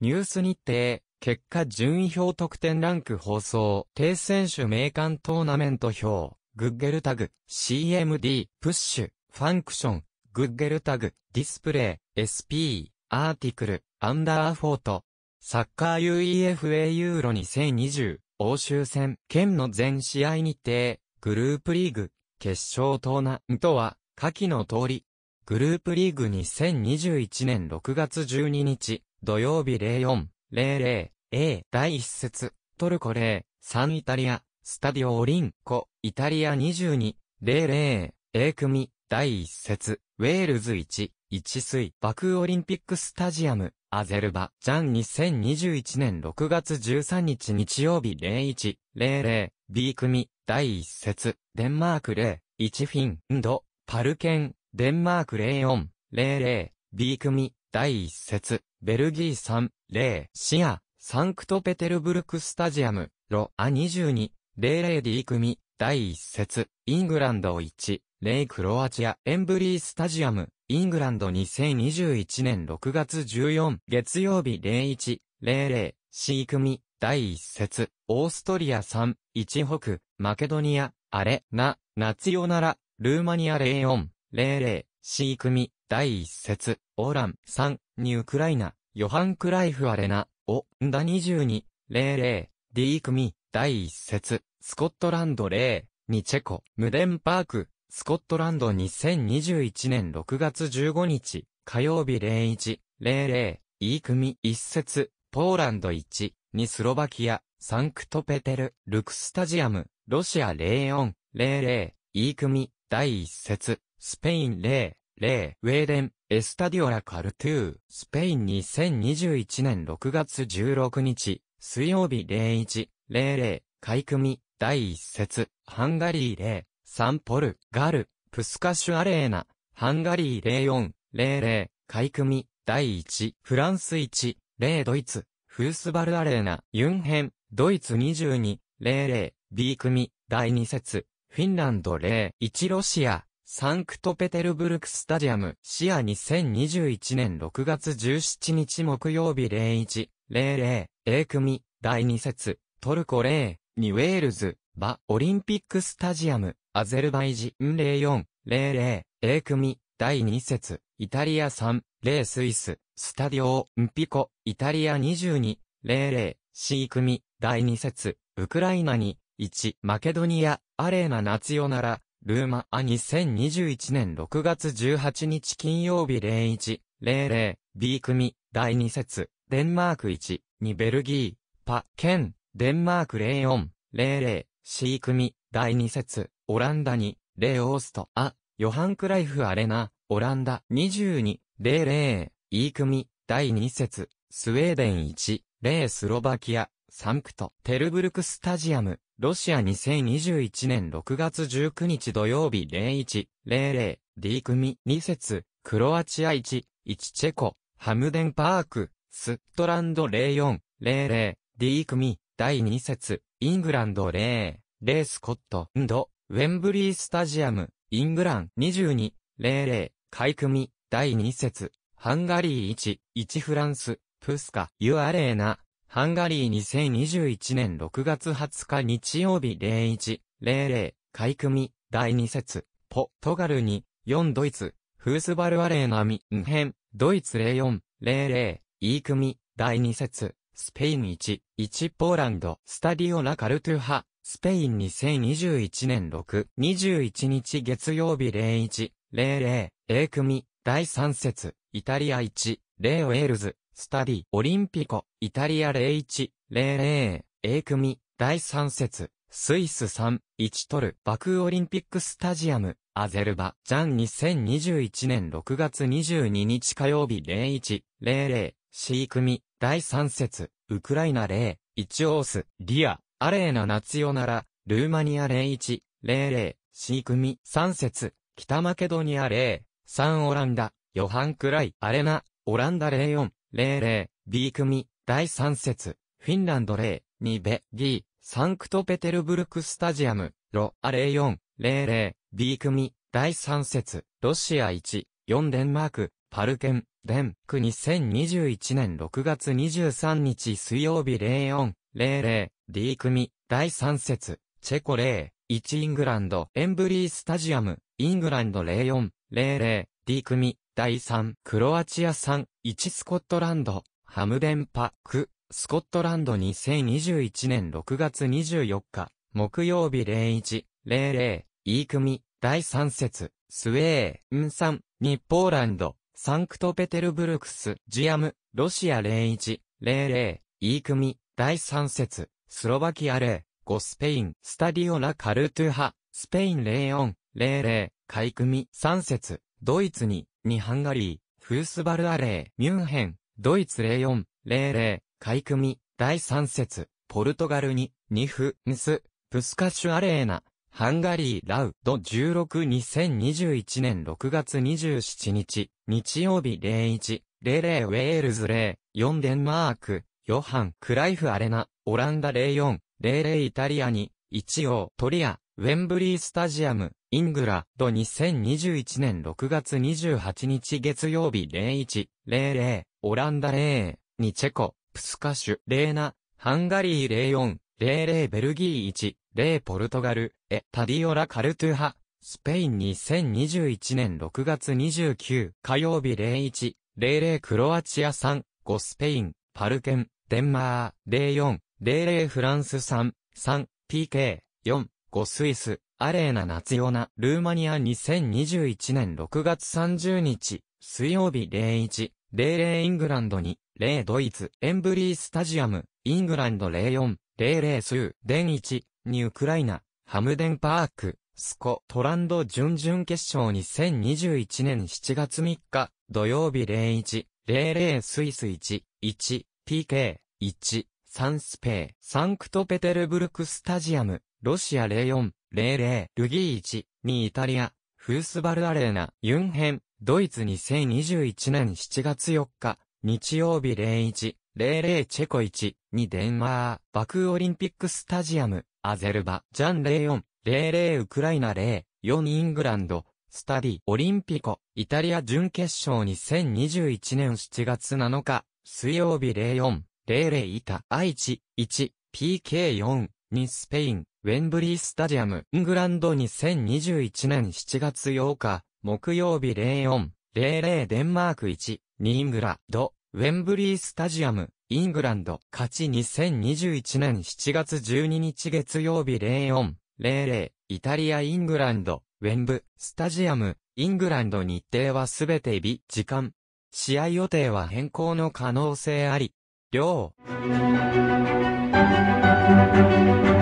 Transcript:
ニュース日程、結果順位表得点ランク放送、低選手名鑑トーナメント表、グッゲルタグ、CMD、プッシュ、ファンクション、グッゲルタグ、ディスプレイ、SP、アーティクル、アンダーフォート、サッカー UEFA ユーロ2020、欧州戦、県の全試合日程、グループリーグ、決勝トーナメントは、下記の通り、グループリーグ2021年6月12日、土曜日04-00、A、第一節、トルコ0、3イタリア、スタディオオリンコ、イタリア22、00、A 組、第一節、ウェールズ1、1水、バクオリンピックスタジアム、アゼルバ、ジャン2021年6月13日日曜日01、00、B 組、第一節、デンマーク0、1フィン、ンド、パルケン、デンマーク04、00、B 組、第1節、ベルギー3、0、シア、サンクトペテルブルクスタジアム、ロア22、00D 組、第1節、イングランド1、レイクロアチア、エンブリースタジアム、イングランド2021年6月14、月曜日01、00、C 組、第1節、オーストリア3、1北、マケドニア、アレ、ナ、ナツヨナラ、ルーマニア04、00、C 組、第1節、オーラン、3、にウクライナ、ヨハン・クライフ・アレナ、を、ンダ22、00、D 組、第1節、スコットランド0、にチェコ、ムデンパーク、スコットランド2021年6月15日、火曜日01、00、E 組1節、ポーランド1、にスロバキア、サンクトペテル、ルクスタジアム、ロシア04、00、E 組、第1節、スペイン0、0、ウェーデン、エスタディオラカルトゥー、スペイン2021年6月16日、水曜日01、00、開組、第1節、ハンガリー0、サンポル、ガル、プスカシュアレーナ、ハンガリー04、00、開組、第1、フランス1、0ドイツ、フースバルアレーナ、ユンヘン、ドイツ22、00、B 組、第2節、フィンランド0、1ロシア、サンクトペテルブルクスタジアム、シア2021年6月17日木曜日01、00、A 組、第2節、トルコ0、にウェールズ、バ、オリンピックスタジアム、アゼルバイジン04、00、A 組、第2節、イタリア3、0スイス、スタディオ、ンピコ、イタリア22、00、C 組、第2節、ウクライナに、1、マケドニア、アレーナナツヨナラ、ルーマア2021年6月18日金曜日01、00、B 組、第2節、デンマーク1、2ベルギー、パ、ケン、デンマーク04、00、C 組、第2節、オランダ2、レオースト、ア、ヨハンクライフアレナ、オランダ22、00、E 組、第2節、スウェーデン1、ースロバキア、サンクト、テルブルクスタジアム、ロシア2021年6月19日土曜日0100 D 組2節、クロアチア1、1チェコ、ハムデンパーク、ストランド04、00 D 組第2節、イングランド0、0スコットンド、ウェンブリースタジアム、イングラン22、00開組第2節、ハンガリー1、1フランス、プスカ、ユアレーナ、ハンガリー2021年6月20日日曜日01:00、い組、第2節、ポトガルに、4ドイツ、フースバルアレーナミ、ン編、ドイツ04:00、E 組、第2節、スペイン1、1ポーランド、スタディオナカルトゥハ、スペイン2021年6、21日月曜日01:00、A 組、第3節、イタリア1、0ウェールズ、スタディ、オリンピコ、イタリア01、00、A 組、第3節、スイス3、1トル、バクオリンピックスタジアム、アゼルバ、ジャン2021年6月22日火曜日01、00、C 組、第3節、ウクライナ0、1オース、リア、アレーナナツヨナラ、ルーマニア01、00、C 組、3節、北マケドニア0、3オランダ、ヨハンクライ、アレナ、オランダ04、00、B 組、第3節、フィンランド0、2ベ、D、サンクトペテルブルクスタジアム、ロ、ア04、00、B 組、第3節、ロシア1、4デンマーク、パルケン、デンク2021年6月23日水曜日04、00、D 組、第3節、チェコ0、1イングランド、エンブリースタジアム、イングランド04、00、D 組、第3、クロアチア3、1スコットランド、ハムデンパ、ク、スコットランド2021年6月24日、木曜日01、00、E 組、第3節、スウェー、ン3、日ポーランド、サンクトペテルブルクス、ジアム、ロシア01、00、E 組、第3節、スロバキア0、5スペイン、スタディオラカルトゥハ、スペイン04、00、開組3節、ドイツに、にハンガリー、フースバルアレー、ミュンヘン、ドイツ04、00、ク組、第3節、ポルトガルに、ニフ、ンス、プスカシュアレーナ、ハンガリーラウド162021年6月27日、日曜日01、00ウェールズ04デンマーク、ヨハン・クライフアレナ、オランダ04、00イタリアに、一応トリア、ウェンブリースタジアム、イングラド2021年6月28日月曜日01、00、オランダ0、にチェコ、プスカシュ07、ハンガリー04、00ベルギー1、0ポルトガル、エ、タディオラカルトゥハ、スペイン2021年6月29火曜日01、00クロアチア3、5スペイン、パルケン、デンマー、04、00フランス3、3、PK、4、5スイス、アレーナ・ナツヨナ、ルーマニア2021年6月30日、水曜日01、00イングランドに、0ドイツ、エンブリースタジアム、イングランド04、00スー、デン1、にウクライナ、ハムデンパーク、スコトランド準々決勝2021年7月3日、土曜日01、00スイス1、1、PK、1、サンスペー、サンクトペテルブルクスタジアム、ロシア04、00、ルギー1、にイタリア、フースバルアレーナ、ユンヘン、ドイツ2021年7月4日、日曜日01、00チェコ1、にデンマー、バクオリンピックスタジアム、アゼルバ、ジャン04、00ウクライナ0、4イングランド、スタディ、オリンピコ、イタリア準決勝2021年7月7日、水曜日04、00イタ、愛知、1、PK4、にスペイン、ウェンブリースタジアム、イングランド2021年7月8日、木曜日04、00デンマーク1、ニイングラド、ウェンブリースタジアム、イングランド、勝ち2021年7月12日月曜日04、00、イタリアイングランド、ウェンブ、スタジアム、イングランド日程はすべて日、時間。試合予定は変更の可能性あり。両。Música